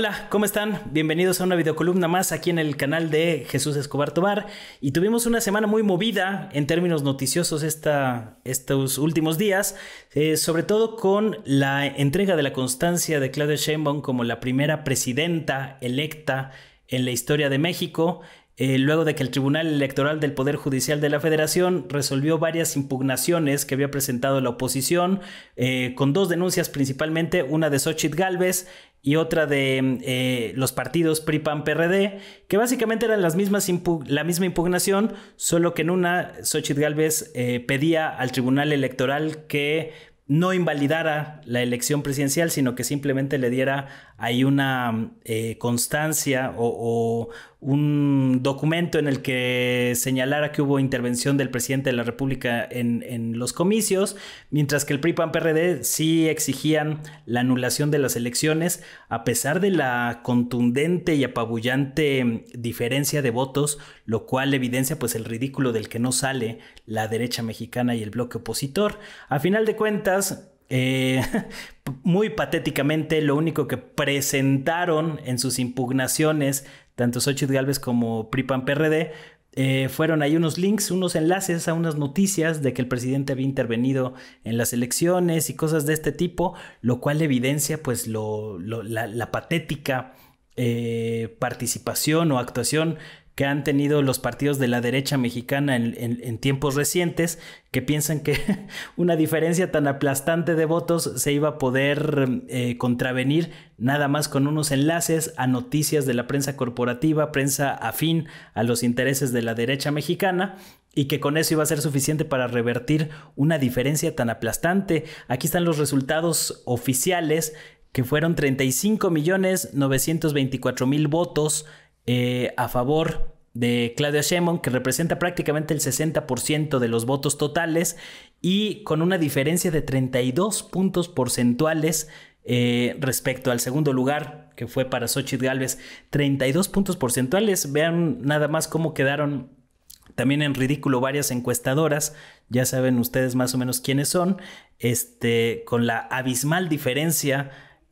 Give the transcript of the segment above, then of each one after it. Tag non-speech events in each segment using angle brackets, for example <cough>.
Hola, ¿cómo están? Bienvenidos a una videocolumna más aquí en el canal de Jesús Escobar Tobar. Y tuvimos una semana muy movida en términos noticiosos estos últimos días, eh, sobre todo con la entrega de la constancia de Claudia Sheinbaum como la primera presidenta electa en la historia de México. Eh, luego de que el Tribunal Electoral del Poder Judicial de la Federación resolvió varias impugnaciones que había presentado la oposición, eh, con dos denuncias principalmente, una de Xochitl Galvez y otra de eh, los partidos pri prd que básicamente eran las mismas la misma impugnación, solo que en una Xochitl Galvez eh, pedía al Tribunal Electoral que no invalidara la elección presidencial, sino que simplemente le diera hay una eh, constancia o, un documento en el que señalara que hubo intervención del presidente de la República en, los comicios, mientras que el PRI-PAN-PRD sí exigían la anulación de las elecciones, a pesar de la contundente y apabullante diferencia de votos, lo cual evidencia pues el ridículo del que no sale la derecha mexicana y el bloque opositor. A final de cuentas, eh, <laughs> muy patéticamente, lo único que presentaron en sus impugnaciones, tanto Xochitl Galvez como PRIPAN PRD, eh, fueron ahí unos links, unos enlaces a unas noticias de que el presidente había intervenido en las elecciones y cosas de este tipo, lo cual evidencia pues la, patética eh, participación o actuación que han tenido los partidos de la derecha mexicana en, tiempos recientes, que piensan que <laughs> una diferencia tan aplastante de votos se iba a poder eh, contravenir nada más con unos enlaces a noticias de la prensa corporativa, prensa afín a los intereses de la derecha mexicana, y que con eso iba a ser suficiente para revertir una diferencia tan aplastante. Aquí están los resultados oficiales, que fueron 35.924.000 votos. Eh, a favor de Claudia Sheinbaum, que representa prácticamente el 60% de los votos totales y con una diferencia de 32 puntos porcentuales eh, respecto al segundo lugar, que fue para Xochitl Galvez, 32 puntos porcentuales. Vean nada más cómo quedaron también en ridículo varias encuestadoras, ya saben ustedes más o menos quiénes son, este, con la abismal diferencia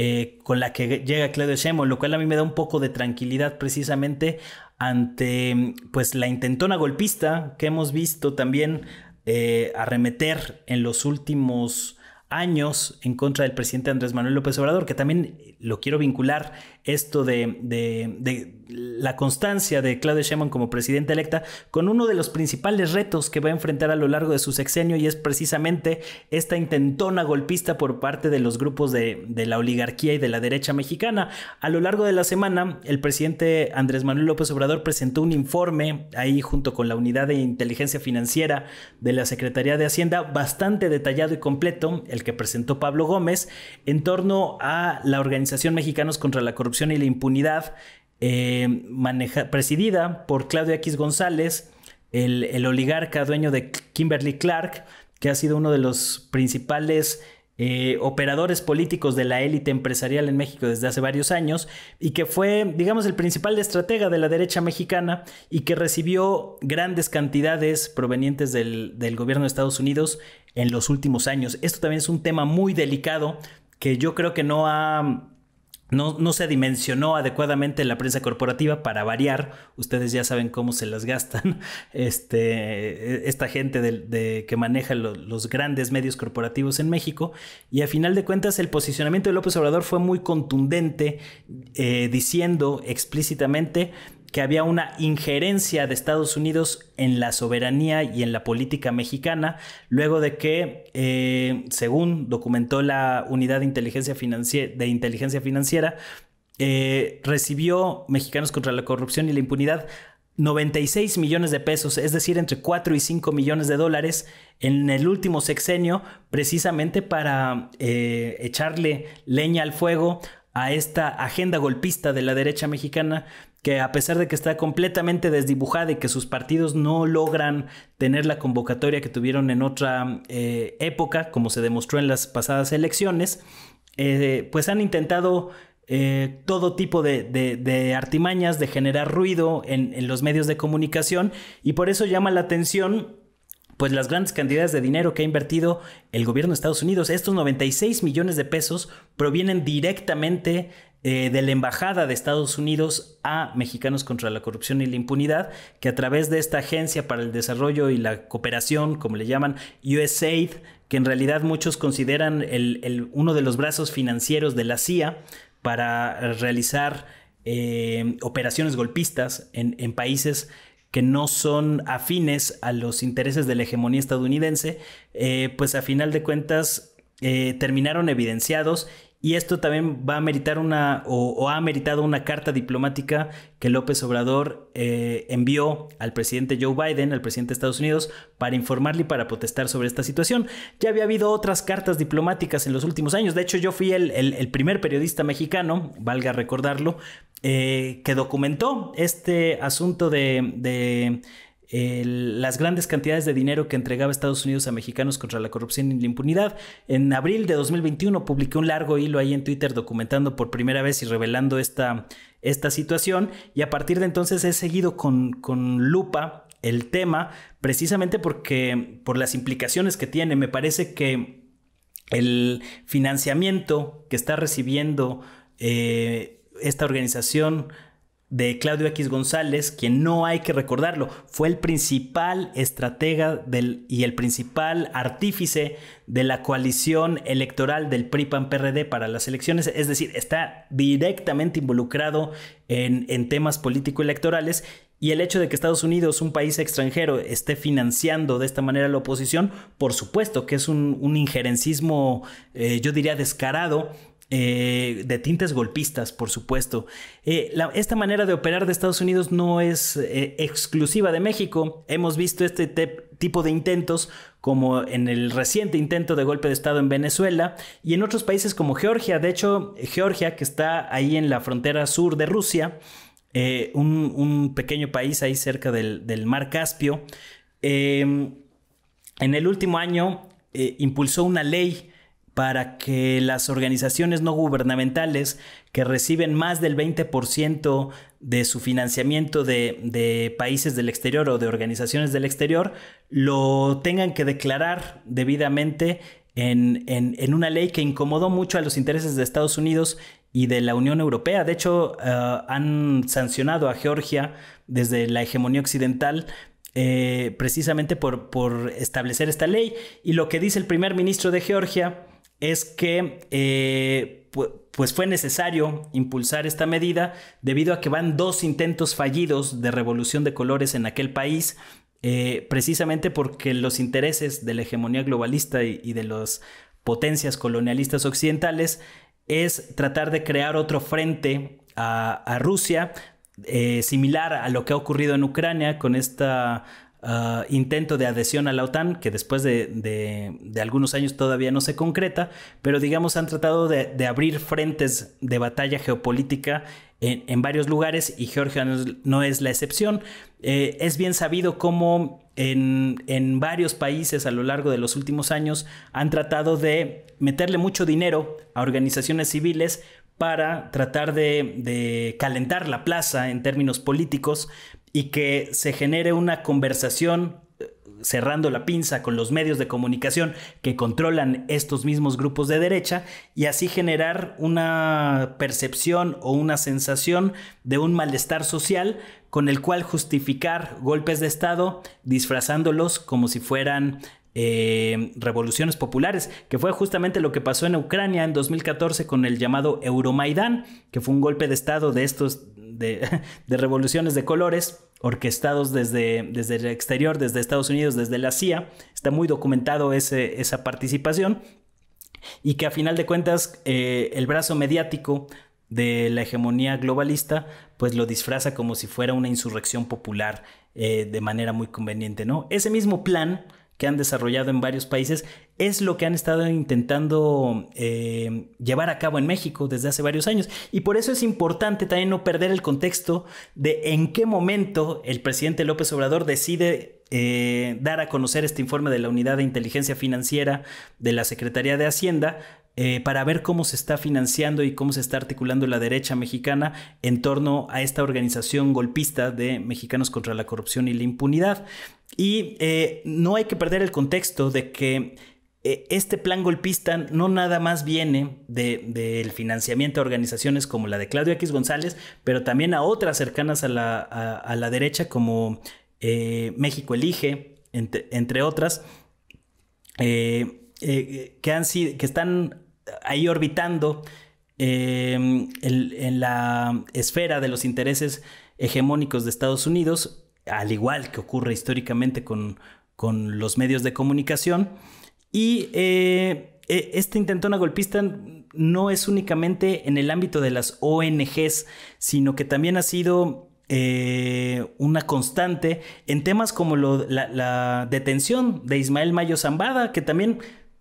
eh, con la que llega Claudio Sheinbaum, lo cual a mí me da un poco de tranquilidad precisamente ante pues la intentona golpista que hemos visto también eh, arremeter en los últimos años en contra del presidente Andrés Manuel López Obrador, que también lo quiero vincular esto de, la constancia de Claudia Sheinbaum como presidenta electa con uno de los principales retos que va a enfrentar a lo largo de su sexenio y es precisamente esta intentona golpista por parte de los grupos de, de la oligarquía y de la derecha mexicana. A lo largo de la semana, el presidente Andrés Manuel López Obrador presentó un informe ahí junto con la unidad de inteligencia financiera de la Secretaría de Hacienda bastante detallado y completo, el que presentó Pablo Gómez, en torno a la organización Organización Mexicanos contra la Corrupción y la Impunidad, eh, presidida por Claudio X González, el, oligarca dueño de Kimberly Clark, que ha sido uno de los principales eh, operadores políticos de la élite empresarial en México desde hace varios años y que fue, digamos, el principal estratega de la derecha mexicana y que recibió grandes cantidades provenientes del, del gobierno de Estados Unidos en los últimos años. Esto también es un tema muy delicado que yo creo que no ha no, se dimensionó adecuadamente la prensa corporativa para variar. Ustedes ya saben cómo se las gastan <laughs> este, esta gente que maneja los grandes medios corporativos en México. Y a final de cuentas el posicionamiento de López Obrador fue muy contundente, eh, diciendo explícitamente que había una injerencia de Estados Unidos en la soberanía y en la política mexicana, luego de que, eh, según documentó la Unidad de Inteligencia, de Inteligencia Financiera, eh, recibió Mexicanos contra la Corrupción y la Impunidad 96 millones de pesos, es decir, entre 4 y 5 millones de dólares en el último sexenio, precisamente para eh, echarle leña al fuego a esta agenda golpista de la derecha mexicana que a pesar de que está completamente desdibujada y que sus partidos no logran tener la convocatoria que tuvieron en otra eh, época, como se demostró en las pasadas elecciones, eh, pues han intentado eh, todo tipo de, artimañas, de generar ruido en los medios de comunicación y por eso llama la atención pues las grandes cantidades de dinero que ha invertido el gobierno de Estados Unidos. Estos 96 millones de pesos provienen directamente eh, de la Embajada de Estados Unidos a Mexicanos contra la Corrupción y la Impunidad, que a través de esta Agencia para el Desarrollo y la Cooperación, como le llaman, USAID, que en realidad muchos consideran el, uno de los brazos financieros de la CIA para realizar eh, operaciones golpistas en, en países que no son afines a los intereses de la hegemonía estadounidense, eh, pues a final de cuentas eh, terminaron evidenciados y esto también va a meritar una, o, ha meritado una carta diplomática que López Obrador eh, envió al presidente Joe Biden, al presidente de Estados Unidos, para informarle y para protestar sobre esta situación. Ya había habido otras cartas diplomáticas en los últimos años. De hecho, yo fui el, primer periodista mexicano, valga recordarlo, eh, que documentó este asunto de las grandes cantidades de dinero que entregaba Estados Unidos a mexicanos contra la corrupción y la impunidad. En abril de 2021 publiqué un largo hilo ahí en Twitter documentando por primera vez y revelando esta, esta situación y a partir de entonces he seguido con, lupa el tema precisamente porque por las implicaciones que tiene. Me parece que el financiamiento que está recibiendo eh, esta organización de Claudio X González, quien no hay que recordarlo, fue el principal estratega del, y el principal artífice de la coalición electoral del PRI-PAN-PRD para las elecciones, es decir, está directamente involucrado en, en temas político-electorales y el hecho de que Estados Unidos, un país extranjero, esté financiando de esta manera la oposición, por supuesto que es un, injerencismo, eh, yo diría, descarado eh, de tintes golpistas, por supuesto. Eh, esta manera de operar de Estados Unidos no es eh, exclusiva de México. Hemos visto este tipo de intentos como en el reciente intento de golpe de Estado en Venezuela y en otros países como Georgia. De hecho, Georgia, que está ahí en la frontera sur de Rusia, un, pequeño país ahí cerca del mar Caspio, en el último año impulsó una ley para que las organizaciones no gubernamentales que reciben más del 20% de su financiamiento de, países del exterior o de organizaciones del exterior lo tengan que declarar debidamente en, una ley que incomodó mucho a los intereses de Estados Unidos y de la Unión Europea. De hecho, eh, han sancionado a Georgia desde la hegemonía occidental eh, precisamente por, por establecer esta ley. Y lo que dice el primer ministro de Georgia es que eh, pues fue necesario impulsar esta medida debido a que van dos intentos fallidos de revolución de colores en aquel país, eh, precisamente porque los intereses de la hegemonía globalista y, de las potencias colonialistas occidentales es tratar de crear otro frente a, Rusia, eh, similar a lo que ha ocurrido en Ucrania con esta Ah, intento de adhesión a la OTAN, que después de, algunos años todavía no se concreta, pero digamos han tratado de, abrir frentes de batalla geopolítica en, varios lugares y Georgia no es, la excepción. Eh, es bien sabido cómo en, varios países a lo largo de los últimos años han tratado de meterle mucho dinero a organizaciones civiles para tratar de calentar la plaza en términos políticos, y que se genere una conversación eh, cerrando la pinza con los medios de comunicación que controlan estos mismos grupos de derecha y así generar una percepción o una sensación de un malestar social con el cual justificar golpes de Estado disfrazándolos como si fueran eh, revoluciones populares, que fue justamente lo que pasó en Ucrania en 2014 con el llamado Euromaidán, que fue un golpe de Estado de estos de, revoluciones de colores orquestados desde, desde el exterior, desde Estados Unidos, desde la CIA. Está muy documentado ese, esa participación y que a final de cuentas eh, el brazo mediático de la hegemonía globalista, pues lo disfraza como si fuera una insurrección popular eh, de manera muy conveniente, ¿no? Ese mismo plan que han desarrollado en varios países es lo que han estado intentando eh, llevar a cabo en México desde hace varios años. Y por eso es importante también no perder el contexto de en qué momento el presidente López Obrador decide eh, dar a conocer este informe de la Unidad de Inteligencia Financiera de la Secretaría de Hacienda. Eh, para ver cómo se está financiando y cómo se está articulando la derecha mexicana en torno a esta organización golpista de Mexicanos contra la Corrupción y la Impunidad. Y no hay que perder el contexto de que eh, este plan golpista no nada más viene del de financiamiento a organizaciones como la de Claudio X González, pero también a otras cercanas a la, derecha como eh, México Elige, entre, otras, eh, que, han, que están ahí orbitando em, en, la esfera de los intereses hegemónicos de Estados Unidos, al igual que ocurre históricamente con, con los medios de comunicación. Y eh, e, este intentona golpista no es únicamente en el ámbito de las ONGs, sino que también ha sido eh, una constante en temas como la, la, detención de Ismael Mayo Zambada, que también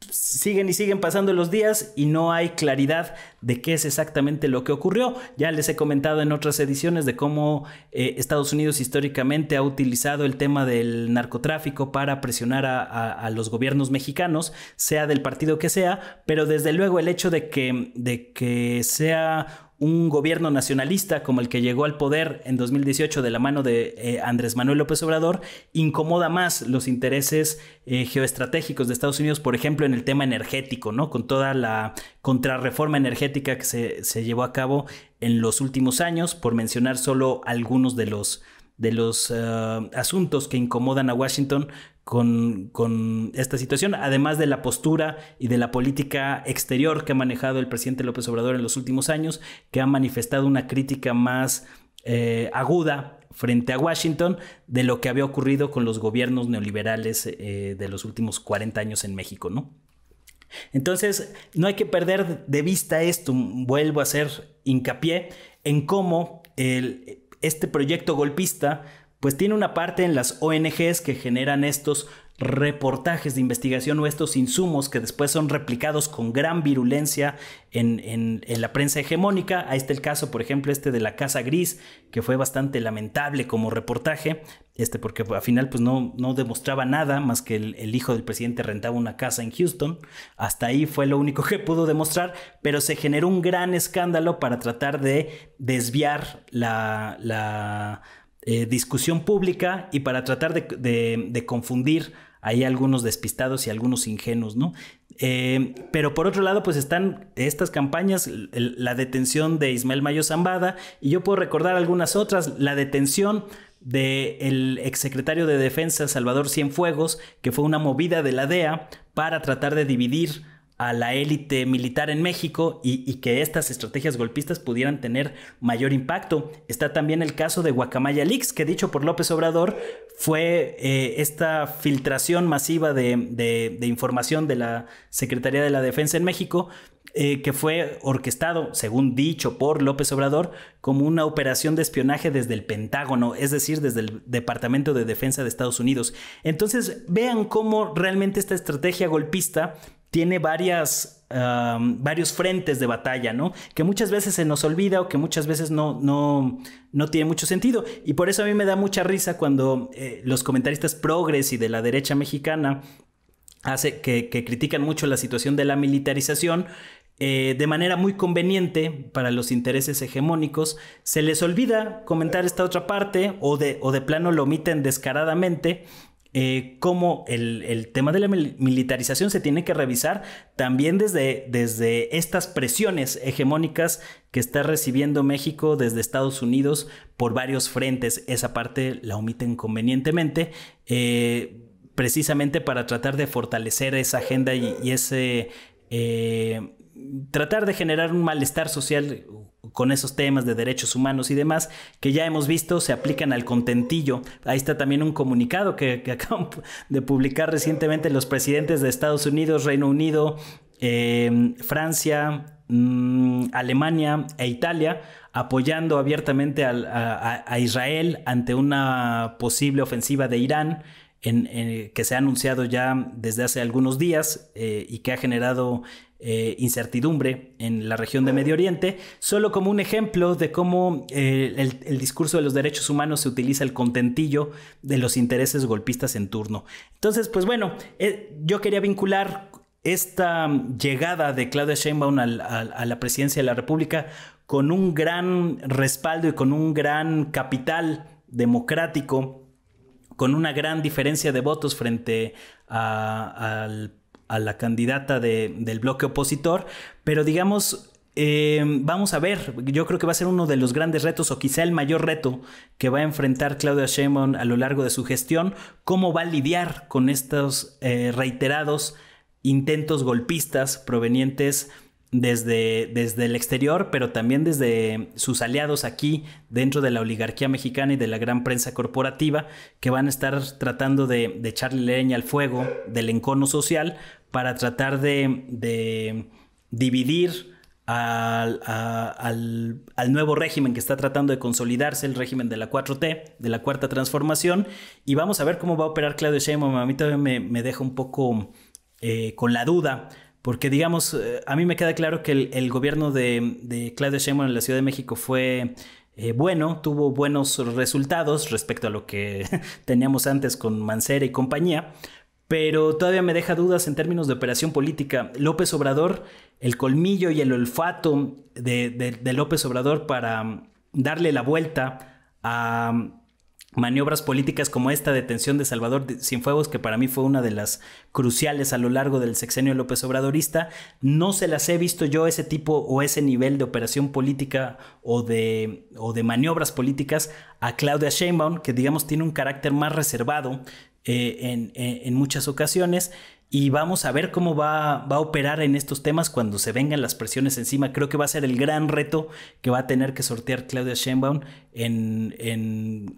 siguen y siguen pasando los días y no hay claridad de qué es exactamente lo que ocurrió. Ya les he comentado en otras ediciones de cómo eh, Estados Unidos históricamente ha utilizado el tema del narcotráfico para presionar a, a, los gobiernos mexicanos, sea del partido que sea, pero desde luego el hecho de que, de que sea un gobierno nacionalista como el que llegó al poder en 2018 de la mano de eh, Andrés Manuel López Obrador incomoda más los intereses eh, geoestratégicos de Estados Unidos, por ejemplo, en el tema energético, ¿no? Con toda la contrarreforma energética que se, llevó a cabo en los últimos años, por mencionar solo algunos de los, de los eh, asuntos que incomodan a Washington con, esta situación, además de la postura y de la política exterior que ha manejado el presidente López Obrador en los últimos años, que ha manifestado una crítica más eh, aguda frente a Washington de lo que había ocurrido con los gobiernos neoliberales eh, de los últimos 40 años en México, Entonces, no hay que perder de vista esto, vuelvo a hacer hincapié en cómo este proyecto golpista pues tiene una parte en las ONGs que generan estos reportajes de investigación o estos insumos que después son replicados con gran virulencia en, en, la prensa hegemónica. Ahí está el caso, por ejemplo, este de la Casa Gris, que fue bastante lamentable como reportaje, este porque al final pues no, no demostraba nada más que el, el hijo del presidente rentaba una casa en Houston. Hasta ahí fue lo único que pudo demostrar, pero se generó un gran escándalo para tratar de desviar la, la eh, discusión pública y para tratar de, confundir ahí algunos despistados y algunos ingenuos, ¿no? Eh, pero por otro lado, pues están estas campañas, la detención de Ismael Mayo Zambada, y yo puedo recordar algunas otras, la detención del exsecretario de Defensa Salvador Cienfuegos, que fue una movida de la DEA para tratar de dividir a la élite militar en México y, que estas estrategias golpistas pudieran tener mayor impacto. Está también el caso de Guacamaya Leaks, que dicho por López Obrador fue eh, esta filtración masiva de, información de la Secretaría de la Defensa en México, eh, que fue orquestado, según dicho por López Obrador, como una operación de espionaje desde el Pentágono, es decir, desde el Departamento de Defensa de Estados Unidos. Entonces, vean cómo realmente esta estrategia golpista tiene varias, varios frentes de batalla, ¿no? Que muchas veces se nos olvida o que muchas veces no, no, no tiene mucho sentido. Y por eso a mí me da mucha risa cuando eh, los comentaristas progres y de la derecha mexicana hace, que, critican mucho la situación de la militarización. Eh, de manera muy conveniente para los intereses hegemónicos, se les olvida comentar esta otra parte o de, o de plano lo omiten descaradamente eh, cómo el, tema de la militarización se tiene que revisar también desde, desde estas presiones hegemónicas que está recibiendo México desde Estados Unidos por varios frentes. Esa parte la omiten convenientemente. Eh, precisamente para tratar de fortalecer esa agenda y, ese eh, tratar de generar un malestar social con esos temas de derechos humanos y demás que ya hemos visto se aplican al contentillo. Ahí está también un comunicado que, <laughs> acaban de publicar recientemente los presidentes de Estados Unidos, Reino Unido, eh, Francia, mm, Alemania e Italia apoyando abiertamente a, Israel ante una posible ofensiva de Irán. Eh, que se ha anunciado ya desde hace algunos días eh, y que ha generado eh, incertidumbre en la región de Medio Oriente, solo como un ejemplo de cómo eh, el, discurso de los derechos humanos se utiliza el contentillo de los intereses golpistas en turno. Entonces, pues bueno, eh, yo quería vincular esta llegada de Claudia Sheinbaum a, la presidencia de la República con un gran respaldo y con un gran capital democrático con una gran diferencia de votos frente al a la candidata del bloque opositor, pero digamos, eh, vamos a ver, yo creo que va a ser uno de los grandes retos o quizá el mayor reto que va a enfrentar Claudia Sheinbaum a lo largo de su gestión, cómo va a lidiar con estos eh, reiterados intentos golpistas provenientes desde, desde el exterior, pero también desde sus aliados aquí dentro de la oligarquía mexicana y de la gran prensa corporativa, que van a estar tratando de, de echarle leña al fuego del encono social para tratar de, dividir al, nuevo régimen que está tratando de consolidarse, el régimen de la 4T, de la cuarta transformación, y vamos a ver cómo va a operar Claudio Sheinbaum. A mí todavía me, deja un poco eh, con la duda, porque digamos, eh, a mí me queda claro que el, gobierno de, Claudio Sheinbaum en la Ciudad de México fue... Eh, bueno, tuvo buenos resultados respecto a lo que <laughs> teníamos antes con Mancera y compañía, pero todavía me deja dudas en términos de operación política. López Obrador, el colmillo y el olfato de, López Obrador para mm, darle la vuelta a mm, maniobras políticas como esta detención de Salvador Sinfuegos, que para mí fue una de las cruciales a lo largo del sexenio López Obradorista, no se las he visto yo ese tipo o ese nivel de operación política o de, o de maniobras políticas a Claudia Sheinbaum, que digamos tiene un carácter más reservado, eh, en, muchas ocasiones. Y vamos a ver cómo va, va a operar en estos temas cuando se vengan las presiones encima. Creo que va a ser el gran reto que va a tener que sortear Claudia Sheinbaum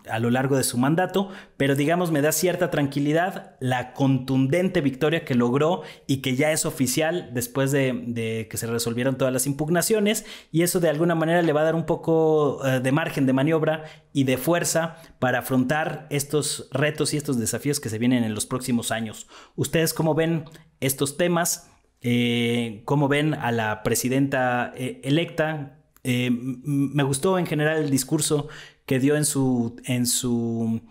a lo largo de su mandato, pero digamos me da cierta tranquilidad la contundente victoria que logró y que ya es oficial después de, que se resolvieron todas las impugnaciones y eso de alguna manera le va a dar un poco eh, de margen de maniobra y de fuerza para afrontar estos retos y estos desafíos que se vienen en los próximos años. ¿Ustedes cómo ven estos temas? Eh, ¿Cómo ven a la presidenta eh, electa? Eh, me gustó en general el discurso que dio en su, en su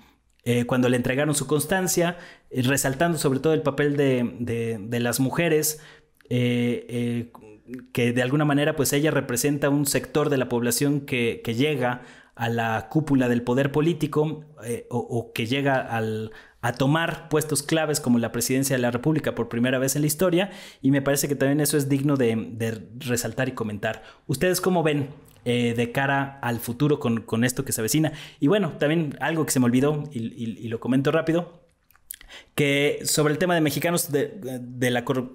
eh, cuando le entregaron su constancia, eh, resaltando sobre todo el papel de, de, las mujeres, que de alguna manera pues ella representa un sector de la población que, llega a la cúpula del poder político o, que llega al, a tomar puestos claves como la presidencia de la República por primera vez en la historia y me parece que también eso es digno de, resaltar y comentar. ¿Ustedes cómo ven eh, de cara al futuro con, esto que se avecina? Y bueno, también algo que se me olvidó y, lo comento rápido. Que sobre el tema de mexicanos de,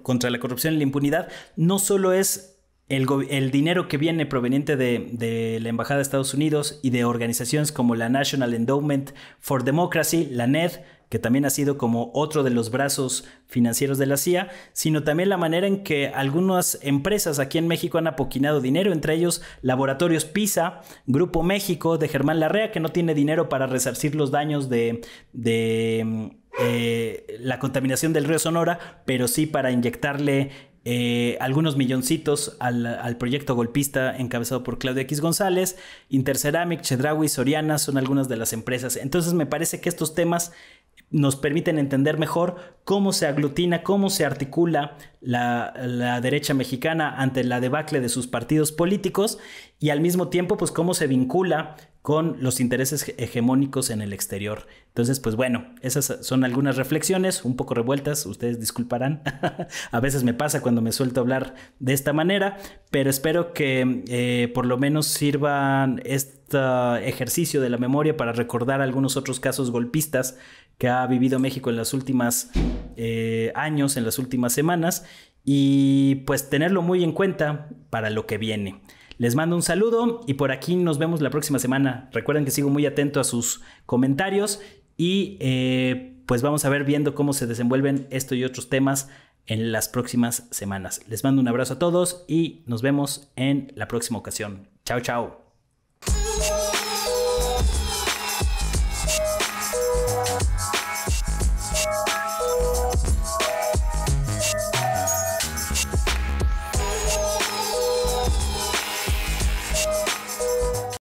contra la corrupción y la impunidad, no solo es el, dinero que viene proveniente de, la Embajada de Estados Unidos y de organizaciones como la National Endowment for Democracy, la NED, que también ha sido como otro de los brazos financieros de la CIA, sino también la manera en que algunas empresas aquí en México han apoquinado dinero, entre ellos Laboratorios PISA, Grupo México de Germán Larrea, que no tiene dinero para resarcir los daños de, eh, la contaminación del río Sonora, pero sí para inyectarle eh, algunos milloncitos al, proyecto golpista encabezado por Claudia X González, Interceramic, Chedragui, Soriana son algunas de las empresas. Entonces me parece que estos temas nos permiten entender mejor cómo se aglutina, cómo se articula la, derecha mexicana ante la debacle de sus partidos políticos y al mismo tiempo, pues cómo se vincula con los intereses hegemónicos en el exterior. Entonces, pues bueno, esas son algunas reflexiones, un poco revueltas, ustedes disculparán, <laughs> a veces me pasa cuando me suelto hablar de esta manera, pero espero que eh, por lo menos sirvan este ejercicio de la memoria para recordar algunos otros casos golpistas que ha vivido México en las últimas eh, años, en las últimas semanas, y pues tenerlo muy en cuenta para lo que viene. Les mando un saludo y por aquí nos vemos la próxima semana. Recuerden que sigo muy atento a sus comentarios y eh, pues vamos a ver viendo cómo se desenvuelven esto y otros temas en las próximas semanas. Les mando un abrazo a todos y nos vemos en la próxima ocasión. Chao, chao.